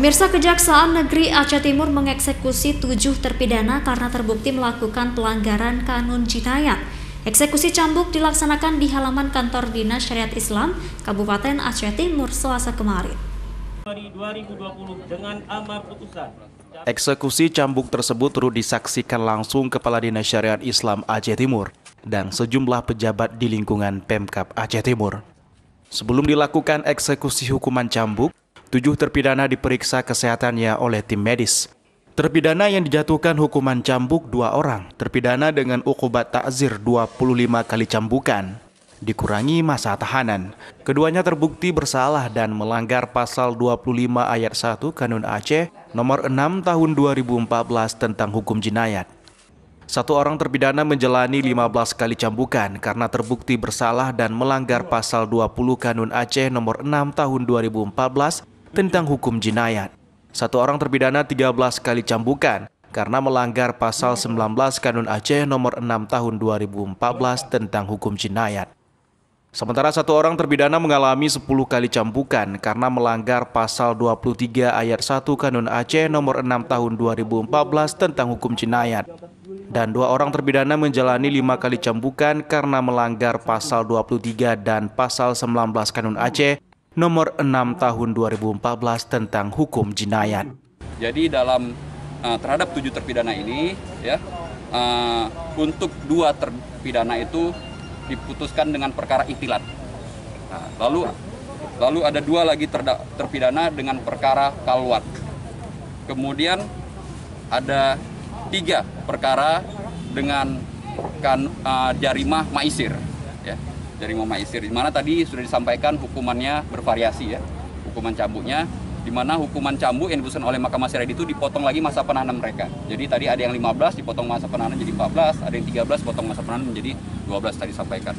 Pemirsa Kejaksaan Negeri Aceh Timur mengeksekusi tujuh terpidana karena terbukti melakukan pelanggaran kanun jinayat. Eksekusi cambuk dilaksanakan di halaman kantor Dinas Syariat Islam, Kabupaten Aceh Timur, Selasa kemarin. 2020 dengan amar putusan Eksekusi cambuk tersebut turut disaksikan langsung Kepala Dinas Syariat Islam Aceh Timur dan sejumlah pejabat di lingkungan Pemkap Aceh Timur. Sebelum dilakukan eksekusi hukuman cambuk, Tujuh terpidana diperiksa kesehatannya oleh tim medis. Terpidana yang dijatuhkan hukuman cambuk dua orang, terpidana dengan ukubat takzir 25 kali cambukan, dikurangi masa tahanan. Keduanya terbukti bersalah dan melanggar pasal 25 ayat 1 Kanun Aceh nomor 6 tahun 2014 tentang hukum jenayat. Satu orang terpidana menjalani 15 kali cambukan karena terbukti bersalah dan melanggar pasal 20 Kanun Aceh nomor 6 tahun 2014 tentang hukum jinayat. Satu orang terpidana 13 kali cambukan karena melanggar pasal 19 Kanun Aceh nomor 6 tahun 2014 tentang hukum jinayat. Sementara satu orang terpidana mengalami 10 kali cambukan karena melanggar pasal 23 ayat 1 Kanun Aceh nomor 6 tahun 2014 tentang hukum jinayat. Dan dua orang terpidana menjalani lima kali cambukan karena melanggar pasal 23 dan pasal 19 Kanun Aceh Nomor 6 Tahun 2014 tentang Hukum Jinayat. Jadi dalam uh, terhadap tujuh terpidana ini, ya uh, untuk dua terpidana itu diputuskan dengan perkara itilat. Nah, lalu lalu ada dua lagi terda, terpidana dengan perkara kalwat. Kemudian ada tiga perkara dengan kan uh, jarimah maisir ya dari Mama Isir. Di mana tadi sudah disampaikan hukumannya bervariasi ya, hukuman cambuknya di mana hukuman cambuk yang diputuskan oleh Mahkamah Syariah itu dipotong lagi masa penahanan mereka. Jadi tadi ada yang 15 dipotong masa penahanan jadi 14, ada yang 13 potong masa penahanan menjadi 12 tadi sampaikan.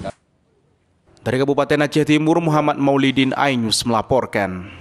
Dari Kabupaten Aceh Timur, Muhammad Maulidin Ainus melaporkan.